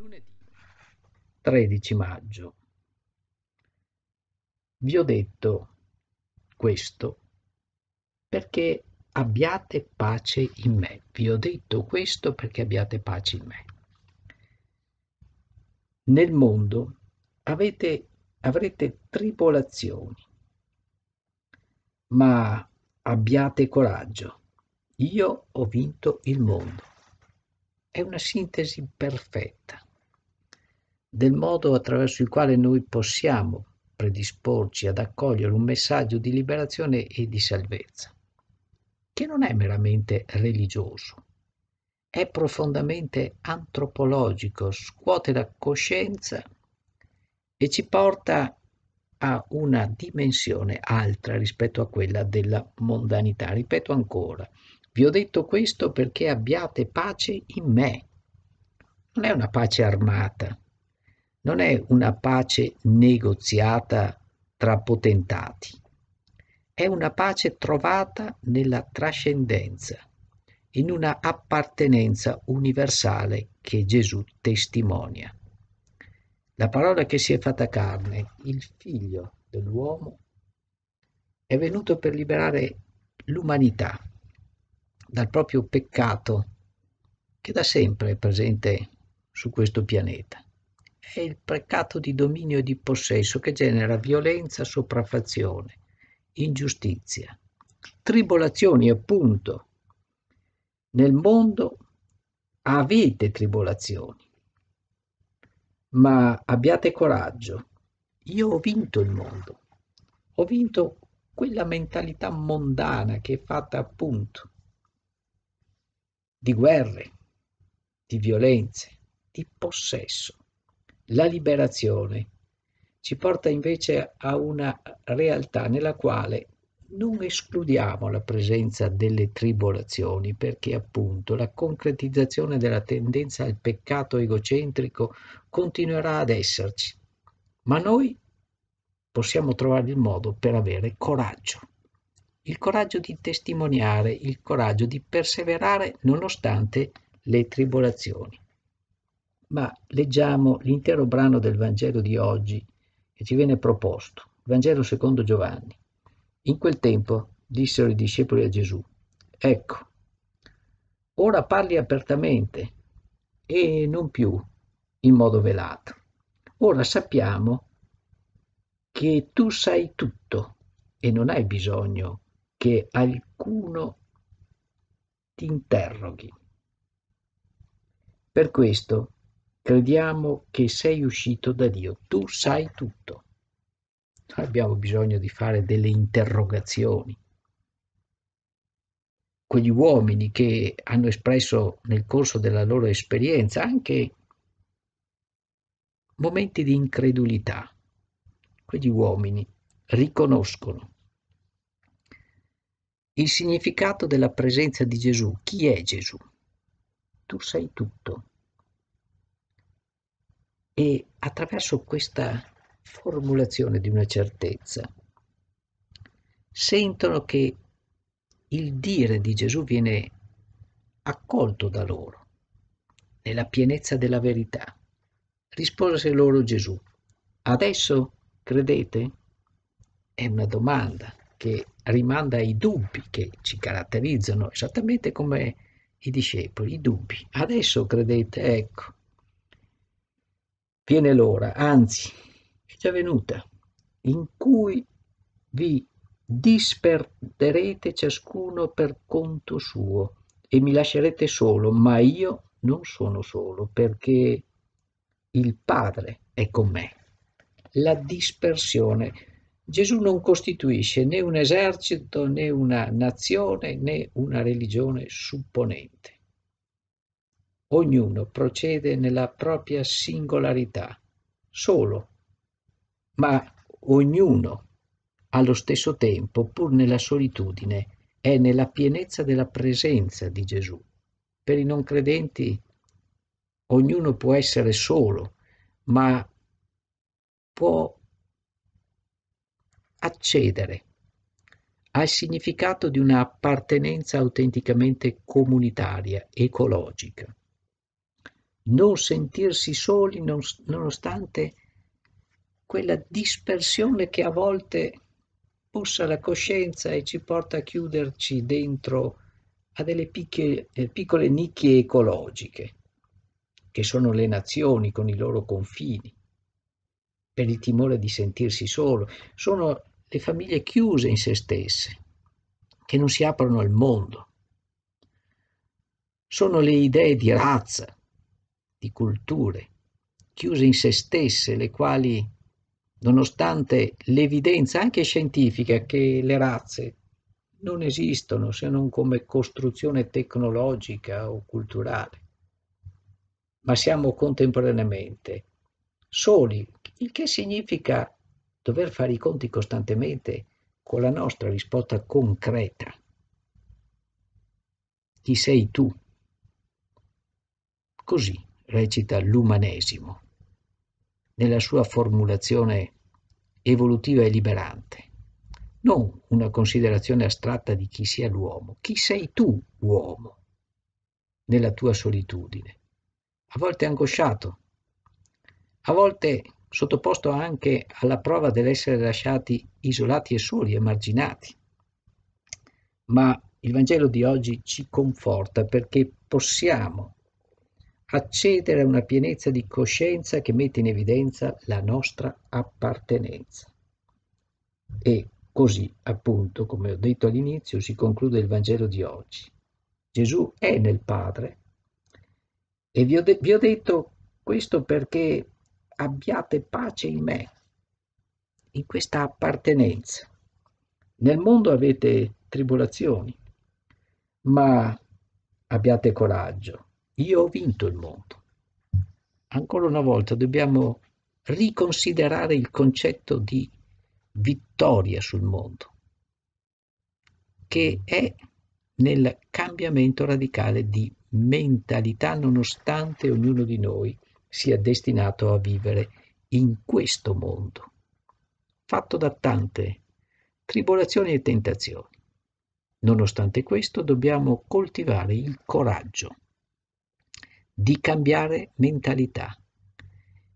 Lunedì 13 maggio. Vi ho detto questo perché abbiate pace in me. Vi ho detto questo perché abbiate pace in me. Nel mondo avete, avrete tribolazioni, ma abbiate coraggio. Io ho vinto il mondo. È una sintesi perfetta del modo attraverso il quale noi possiamo predisporci ad accogliere un messaggio di liberazione e di salvezza, che non è meramente religioso, è profondamente antropologico, scuote la coscienza e ci porta a una dimensione altra rispetto a quella della mondanità. Ripeto ancora, vi ho detto questo perché abbiate pace in me. Non è una pace armata, non è una pace negoziata tra potentati, è una pace trovata nella trascendenza, in una appartenenza universale che Gesù testimonia. La parola che si è fatta carne, il figlio dell'uomo, è venuto per liberare l'umanità dal proprio peccato che da sempre è presente su questo pianeta è il peccato di dominio e di possesso che genera violenza, sopraffazione, ingiustizia, tribolazioni appunto. Nel mondo avete tribolazioni, ma abbiate coraggio. Io ho vinto il mondo, ho vinto quella mentalità mondana che è fatta appunto di guerre, di violenze, di possesso la liberazione ci porta invece a una realtà nella quale non escludiamo la presenza delle tribolazioni perché appunto la concretizzazione della tendenza al peccato egocentrico continuerà ad esserci, ma noi possiamo trovare il modo per avere coraggio, il coraggio di testimoniare, il coraggio di perseverare nonostante le tribolazioni ma leggiamo l'intero brano del Vangelo di oggi che ci viene proposto, Vangelo secondo Giovanni. In quel tempo dissero i discepoli a Gesù, ecco, ora parli apertamente e non più in modo velato. Ora sappiamo che tu sai tutto e non hai bisogno che alcuno ti interroghi. Per questo crediamo che sei uscito da Dio, tu sai tutto. Noi abbiamo bisogno di fare delle interrogazioni. Quegli uomini che hanno espresso nel corso della loro esperienza anche momenti di incredulità, quegli uomini riconoscono il significato della presenza di Gesù. Chi è Gesù? Tu sai tutto e attraverso questa formulazione di una certezza sentono che il dire di Gesù viene accolto da loro nella pienezza della verità. Rispose loro Gesù, adesso credete? È una domanda che rimanda ai dubbi che ci caratterizzano, esattamente come i discepoli, i dubbi. Adesso credete, ecco, viene l'ora, anzi, è già venuta, in cui vi disperderete ciascuno per conto suo e mi lascerete solo, ma io non sono solo perché il Padre è con me. La dispersione. Gesù non costituisce né un esercito né una nazione né una religione supponente. Ognuno procede nella propria singolarità, solo, ma ognuno allo stesso tempo, pur nella solitudine, è nella pienezza della presenza di Gesù. Per i non credenti ognuno può essere solo, ma può accedere al significato di un'appartenenza autenticamente comunitaria, ecologica non sentirsi soli non, nonostante quella dispersione che a volte pussa la coscienza e ci porta a chiuderci dentro a delle piccole, eh, piccole nicchie ecologiche, che sono le nazioni con i loro confini, per il timore di sentirsi solo, sono le famiglie chiuse in se stesse, che non si aprono al mondo, sono le idee di razza, di culture, chiuse in se stesse, le quali, nonostante l'evidenza anche scientifica che le razze non esistono se non come costruzione tecnologica o culturale, ma siamo contemporaneamente soli, il che significa dover fare i conti costantemente con la nostra risposta concreta. Chi sei tu? Così recita l'umanesimo, nella sua formulazione evolutiva e liberante, non una considerazione astratta di chi sia l'uomo, chi sei tu uomo nella tua solitudine, a volte angosciato, a volte sottoposto anche alla prova dell'essere lasciati isolati e soli, emarginati. Ma il Vangelo di oggi ci conforta perché possiamo accedere a una pienezza di coscienza che mette in evidenza la nostra appartenenza. E così, appunto, come ho detto all'inizio, si conclude il Vangelo di oggi. Gesù è nel Padre. E vi ho, de- vi ho detto questo perché abbiate pace in me, in questa appartenenza. Nel mondo avete tribolazioni, ma abbiate coraggio io ho vinto il mondo. Ancora una volta dobbiamo riconsiderare il concetto di vittoria sul mondo, che è nel cambiamento radicale di mentalità nonostante ognuno di noi sia destinato a vivere in questo mondo, fatto da tante tribolazioni e tentazioni. Nonostante questo dobbiamo coltivare il coraggio di cambiare mentalità,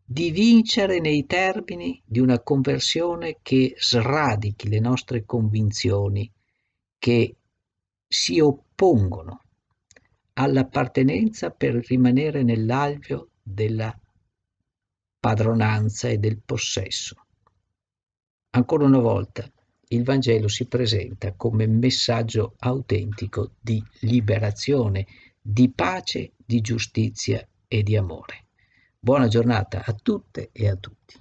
di vincere nei termini di una conversione che sradichi le nostre convinzioni che si oppongono all'appartenenza per rimanere nell'alveo della padronanza e del possesso. Ancora una volta il Vangelo si presenta come messaggio autentico di liberazione, di pace, di giustizia e di amore. Buona giornata a tutte e a tutti.